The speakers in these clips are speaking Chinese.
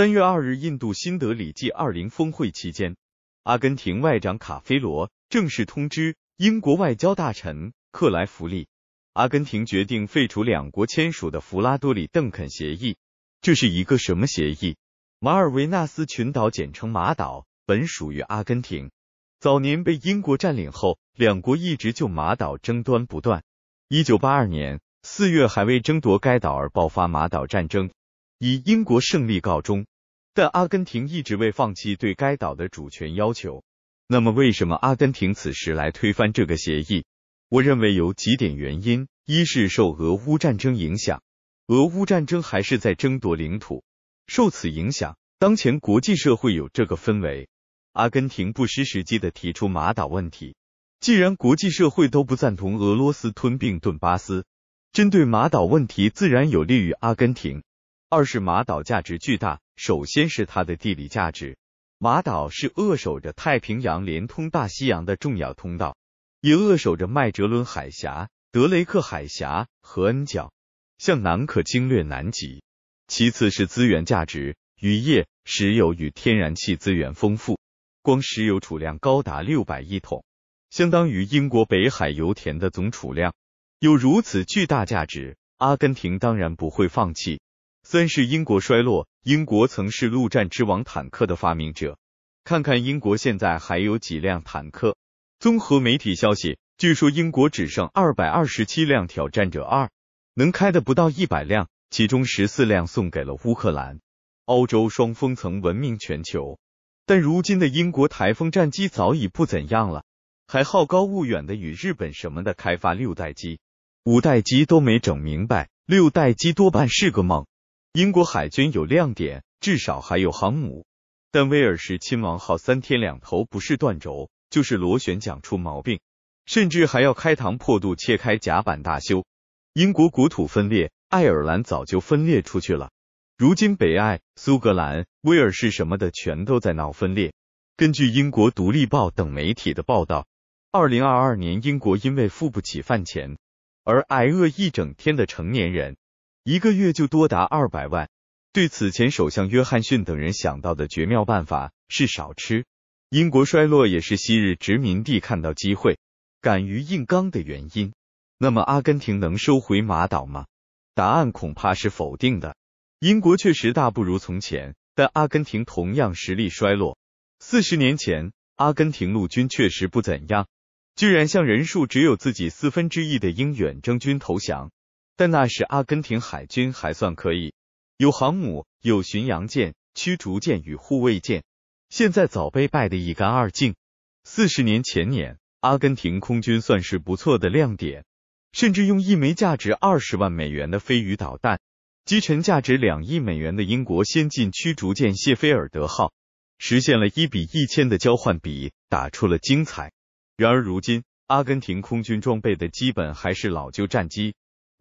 三月二日，印度新德里 G20 峰会期间，阿根廷外长卡菲罗正式通知英国外交大臣克莱弗利，阿根廷决定废除两国签署的弗拉多里邓肯协议。这是一个什么协议？马尔维纳斯群岛，简称马岛，本属于阿根廷。早年被英国占领后，两国一直就马岛争端不断。一九八二年四月，还为争夺该岛而爆发马岛战争。以英国胜利告终，但阿根廷一直未放弃对该岛的主权要求。那么，为什么阿根廷此时来推翻这个协议？我认为有几点原因：一是受俄乌战争影响，俄乌战争还是在争夺领土，受此影响，当前国际社会有这个氛围，阿根廷不失时机的提出马岛问题。既然国际社会都不赞同俄罗斯吞并顿巴斯，针对马岛问题，自然有利于阿根廷。二是马岛价值巨大，首先是它的地理价值，马岛是扼守着太平洋连通大西洋的重要通道，也扼守着麦哲伦海峡、德雷克海峡和恩角，向南可经略南极。其次是资源价值，渔业、石油与天然气资源丰富，光石油储量高达六百亿桶，相当于英国北海油田的总储量。有如此巨大价值，阿根廷当然不会放弃。三是英国衰落。英国曾是陆战之王，坦克的发明者。看看英国现在还有几辆坦克？综合媒体消息，据说英国只剩二百二十七辆挑战者二，能开的不到一百辆，其中十四辆送给了乌克兰。欧洲双峰曾闻名全球，但如今的英国台风战机早已不怎样了，还好高骛远的与日本什么的开发六代机，五代机都没整明白，六代机多半是个梦。英国海军有亮点，至少还有航母。但威尔士亲王号三天两头不是断轴，就是螺旋桨出毛病，甚至还要开膛破肚切开甲板大修。英国国土分裂，爱尔兰早就分裂出去了。如今北爱、苏格兰、威尔士什么的全都在闹分裂。根据英国《独立报》等媒体的报道，二零二二年英国因为付不起饭钱而挨饿一整天的成年人。一个月就多达二百万。对此前首相约翰逊等人想到的绝妙办法是少吃。英国衰落也是昔日殖民地看到机会，敢于硬刚的原因。那么阿根廷能收回马岛吗？答案恐怕是否定的。英国确实大不如从前，但阿根廷同样实力衰落。四十年前，阿根廷陆军确实不怎样，居然向人数只有自己四分之一的英远征军投降。但那时阿根廷海军还算可以，有航母、有巡洋舰、驱逐舰与护卫舰，现在早被败得一干二净。四十年前年，阿根廷空军算是不错的亮点，甚至用一枚价值二十万美元的飞鱼导弹，击沉价值两亿美元的英国先进驱逐舰谢菲尔德号，实现了一比一千的交换比，打出了精彩。然而如今，阿根廷空军装备的基本还是老旧战机。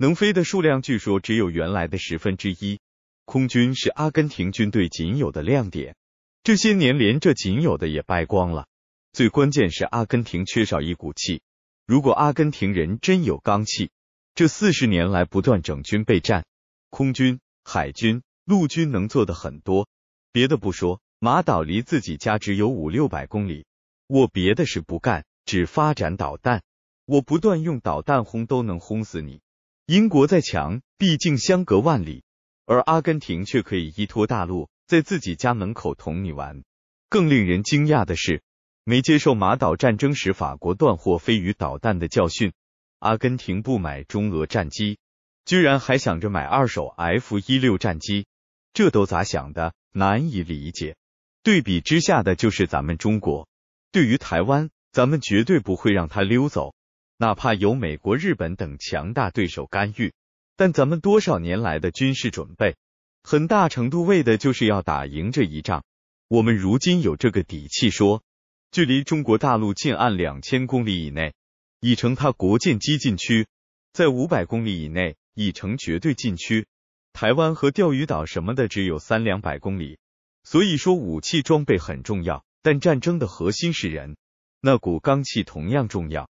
能飞的数量据说只有原来的十分之一。空军是阿根廷军队仅有的亮点，这些年连这仅有的也败光了。最关键是阿根廷缺少一股气。如果阿根廷人真有刚气，这四十年来不断整军备战，空军、海军、陆军能做的很多。别的不说，马岛离自己家只有五六百公里，我别的事不干，只发展导弹，我不断用导弹轰都能轰死你。英国再强，毕竟相隔万里，而阿根廷却可以依托大陆，在自己家门口同你玩。更令人惊讶的是，没接受马岛战争时法国断货飞鱼导弹的教训，阿根廷不买中俄战机，居然还想着买二手 F 一六战机，这都咋想的？难以理解。对比之下的就是咱们中国，对于台湾，咱们绝对不会让它溜走。哪怕有美国、日本等强大对手干预，但咱们多少年来的军事准备，很大程度为的就是要打赢这一仗。我们如今有这个底气，说距离中国大陆近岸两千公里以内已成他国建基禁区，在五百公里以内已成绝对禁区。台湾和钓鱼岛什么的只有三两百公里，所以说武器装备很重要，但战争的核心是人，那股刚气同样重要。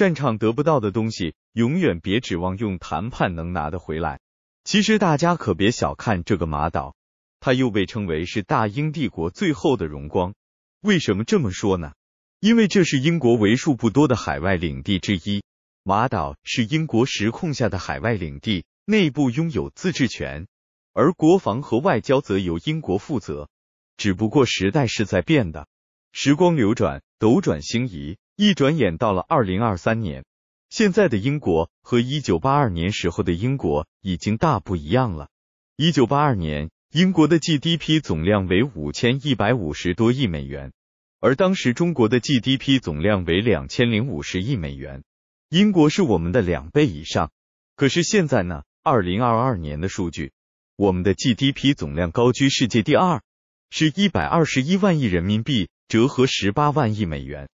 战场得不到的东西，永远别指望用谈判能拿得回来。其实大家可别小看这个马岛，它又被称为是大英帝国最后的荣光。为什么这么说呢？因为这是英国为数不多的海外领地之一。马岛是英国实控下的海外领地，内部拥有自治权，而国防和外交则由英国负责。只不过时代是在变的，时光流转，斗转星移。一转眼到了二零二三年，现在的英国和一九八二年时候的英国已经大不一样了。一九八二年，英国的 GDP 总量为五千一百五十多亿美元，而当时中国的 GDP 总量为两千零五十亿美元，英国是我们的两倍以上。可是现在呢？二零二二年的数据，我们的 GDP 总量高居世界第二，是一百二十一万亿人民币，折合十八万亿美元。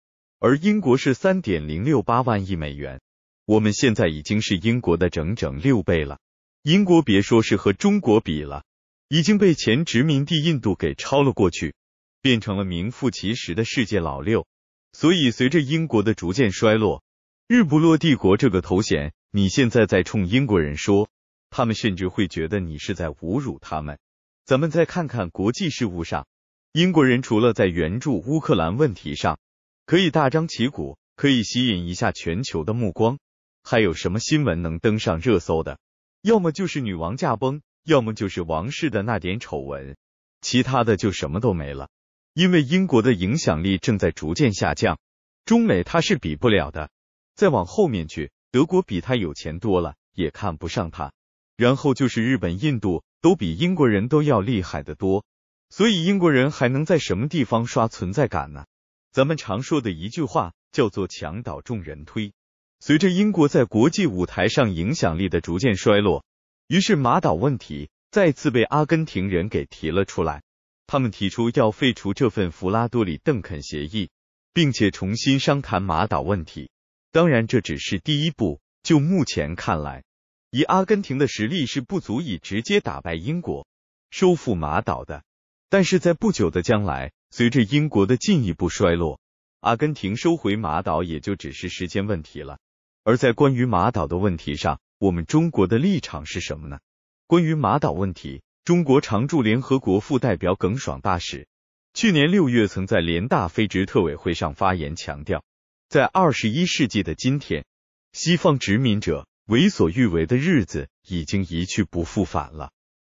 而英国是三点零六八万亿美元，我们现在已经是英国的整整六倍了。英国别说是和中国比了，已经被前殖民地印度给超了过去，变成了名副其实的世界老六。所以，随着英国的逐渐衰落，“日不落帝国”这个头衔，你现在在冲英国人说，他们甚至会觉得你是在侮辱他们。咱们再看看国际事务上，英国人除了在援助乌克兰问题上，可以大张旗鼓，可以吸引一下全球的目光。还有什么新闻能登上热搜的？要么就是女王驾崩，要么就是王室的那点丑闻，其他的就什么都没了。因为英国的影响力正在逐渐下降，中美他是比不了的。再往后面去，德国比他有钱多了，也看不上他。然后就是日本、印度都比英国人都要厉害的多，所以英国人还能在什么地方刷存在感呢？咱们常说的一句话叫做“墙倒众人推”。随着英国在国际舞台上影响力的逐渐衰落，于是马岛问题再次被阿根廷人给提了出来。他们提出要废除这份弗拉多里邓肯协议，并且重新商谈马岛问题。当然，这只是第一步。就目前看来，以阿根廷的实力是不足以直接打败英国、收复马岛的。但是在不久的将来，随着英国的进一步衰落，阿根廷收回马岛也就只是时间问题了。而在关于马岛的问题上，我们中国的立场是什么呢？关于马岛问题，中国常驻联合国副代表耿爽大使去年六月曾在联大非职特委会上发言，强调，在二十一世纪的今天，西方殖民者为所欲为的日子已经一去不复返了。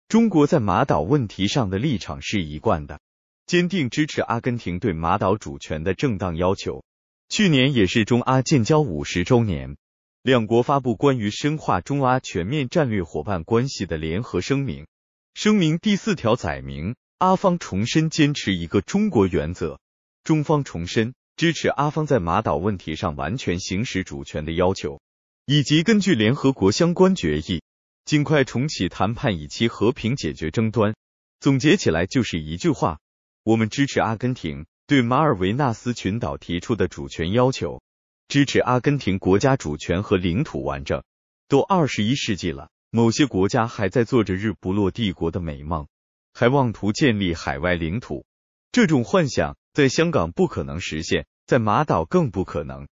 中国在马岛问题上的立场是一贯的。坚定支持阿根廷对马岛主权的正当要求。去年也是中阿建交五十周年，两国发布关于深化中阿全面战略伙伴关系的联合声明。声明第四条载明，阿方重申坚持一个中国原则，中方重申支持阿方在马岛问题上完全行使主权的要求，以及根据联合国相关决议，尽快重启谈判，以期和平解决争端。总结起来就是一句话。我们支持阿根廷对马尔维纳斯群岛提出的主权要求，支持阿根廷国家主权和领土完整。都二十一世纪了，某些国家还在做着日不落帝国的美梦，还妄图建立海外领土，这种幻想在香港不可能实现，在马岛更不可能。